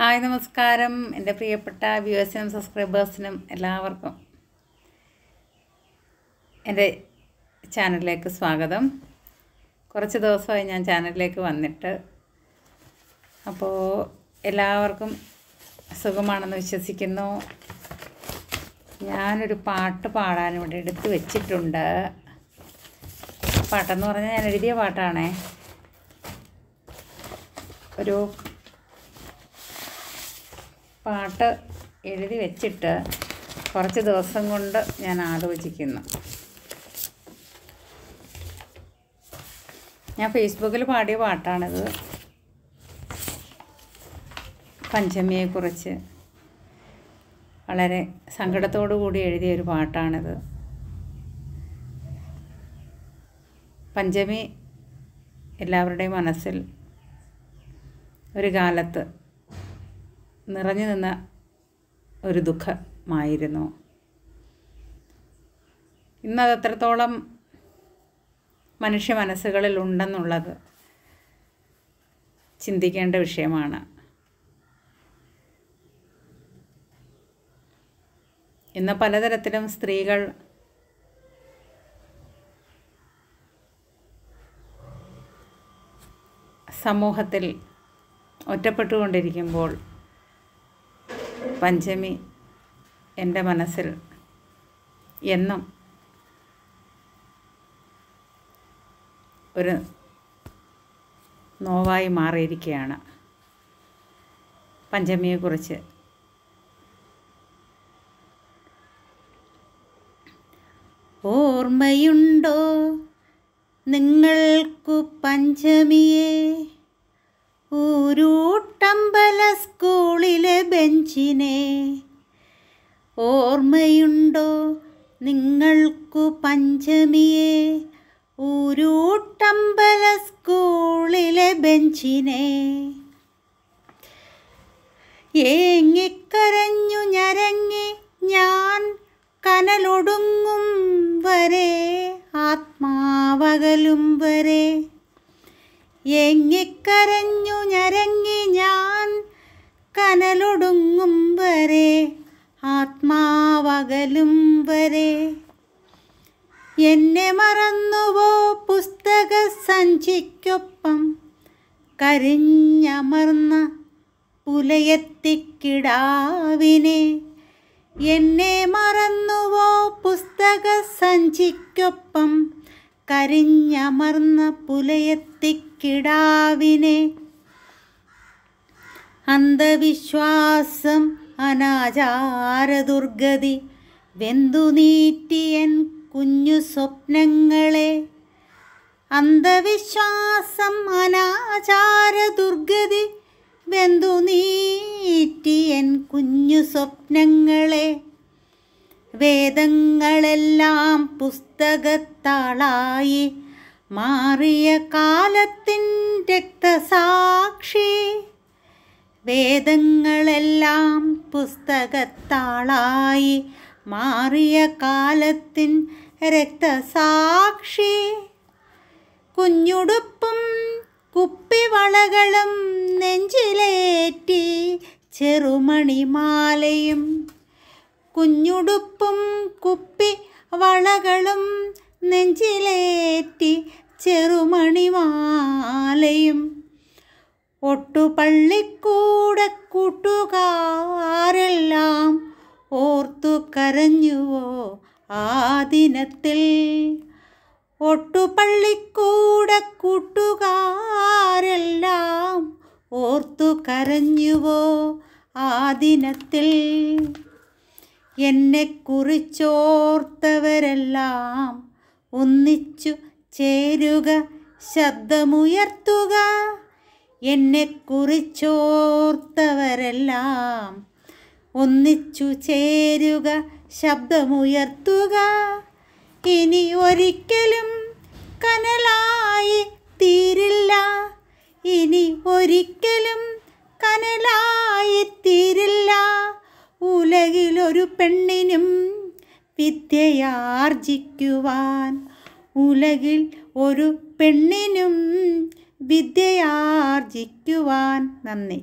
hi നമസ്കാരം എൻ്റെ പ്രിയപ്പെട്ട വ്യൂവേഴ്സിനും സബ്സ്ക്രൈബേഴ്സിനും എല്ലാവർക്കും എൻ്റെ ചാനലിലേക്ക് സ്വാഗതം കുറച്ച് ദിവസമായി ഞാൻ ചാനലിലേക്ക് വന്നിട്ട് അപ്പോൾ എല്ലാവർക്കും സുഖമാണെന്ന് വിശ്വസിക്കുന്നു ഞാനൊരു പാട്ട് പാടാൻ ഇവിടെ എടുത്ത് വെച്ചിട്ടുണ്ട് പാട്ടെന്ന് പറഞ്ഞാൽ ഞാൻ എഴുതിയ പാട്ടാണേ ഒരു പാട്ട് എഴുതി വെച്ചിട്ട് കുറച്ച് ദിവസം കൊണ്ട് ഞാൻ ആലോചിക്കുന്നു ഞാൻ ഫേസ്ബുക്കിൽ പാടിയ പാട്ടാണിത് പഞ്ചമിയെക്കുറിച്ച് വളരെ സങ്കടത്തോടു കൂടി എഴുതിയ ഒരു പാട്ടാണിത് പഞ്ചമി എല്ലാവരുടെയും മനസ്സിൽ ഒരു കാലത്ത് നിറഞ്ഞു നിന്ന ഒരു ദുഃഖമായിരുന്നു ഇന്നത് അത്രത്തോളം മനുഷ്യ മനസ്സുകളിൽ ഉണ്ടെന്നുള്ളത് ചിന്തിക്കേണ്ട വിഷയമാണ് ഇന്ന് പലതരത്തിലും സ്ത്രീകൾ സമൂഹത്തിൽ ഒറ്റപ്പെട്ടുകൊണ്ടിരിക്കുമ്പോൾ പഞ്ചമി എൻ്റെ മനസ്സിൽ എന്നും ഒരു നോവായി മാറിയിരിക്കുകയാണ് പഞ്ചമിയെക്കുറിച്ച് ഓർമ്മയുണ്ടോ നിങ്ങൾക്കു പഞ്ചമിയേ ഊരൂട്ടമ്പല സ്കൂളിലെ ബെഞ്ചിനെ ഓർമ്മയുണ്ടോ നിങ്ങൾക്കു പഞ്ചമിയെ ഊരൂട്ടമ്പല സ്കൂളിലെ ബെഞ്ചിനെ ഏങ്ങിക്കരഞ്ഞു ഞരങ്ങി ഞാൻ കനലൊടുങ്ങും വരെ ആത്മാവകലും വരെ എങ്ങിക്കരഞ്ഞു ഞരങ്ങി ഞാൻ കനലൊടുങ്ങും വരെ ആത്മാവകലും വരെ എന്നെ മറന്നുവോ പുസ്തക സഞ്ചിക്കൊപ്പം കരിഞ്ഞമർന്ന പുലയത്തിക്കിടാവിനെ എന്നെ മറന്നുവോ പുസ്തക സഞ്ചിക്കൊപ്പം കരിഞ്ഞമർന്ന പുലയത്തിക്കിടാവിനെ അന്ധവിശ്വാസം അനാചാരദുർഗതി വെന്തുനീറ്റിയൻ കുഞ്ഞു സ്വപ്നങ്ങളെ അന്ധവിശ്വാസം അനാചാരദുർഗതി വെന്തുനീറ്റിയൻ കുഞ്ഞു സ്വപ്നങ്ങളെ വേദങ്ങളെല്ലാം പുസ്തകത്താളായി മാറിയ കാലത്തിൻ രക്തസാക്ഷി വേദങ്ങളെല്ലാം പുസ്തകത്താളായി മാറിയ കാലത്തിൻ രക്തസാക്ഷി കുഞ്ഞുടുപ്പും കുപ്പിവളകളും നെഞ്ചിലേറ്റി ചെറുമണിമാലയും കുഞ്ഞുടുപ്പും കുപ്പി വളകളും നെഞ്ചിലേറ്റി ചെറുമണിമാലയും ഒട്ടുപള്ളിക്കൂടെ കൂട്ടുകാരെല്ലാം ഓർത്തു കരഞ്ഞുവോ ആ ദിനത്തിൽ ഒട്ടുപള്ളിക്കൂടെ കൂട്ടുകാരെല്ലാം ഓർത്തു കരഞ്ഞുവോ ആ ദിനത്തിൽ എന്നെ കുറിച്ചോർത്തവരെല്ലാം ഒന്നിച്ചു ചേരുക ശബ്ദമുയർത്തുക എന്നെ കുറിച്ചോർത്തവരെല്ലാം ഒന്നിച്ചു ചേരുക ശബ്ദമുയർത്തുക ഇനി ഒരിക്കലും കനലായി തീരില്ല ഇനി ഒരിക്കലും ഒരു പെണ്ണിനും വിദ്യയാർജിക്കുവാൻ ഉലകിൽ ഒരു പെണ്ണിനും വിദ്യയാർജിക്കുവാൻ നന്ദി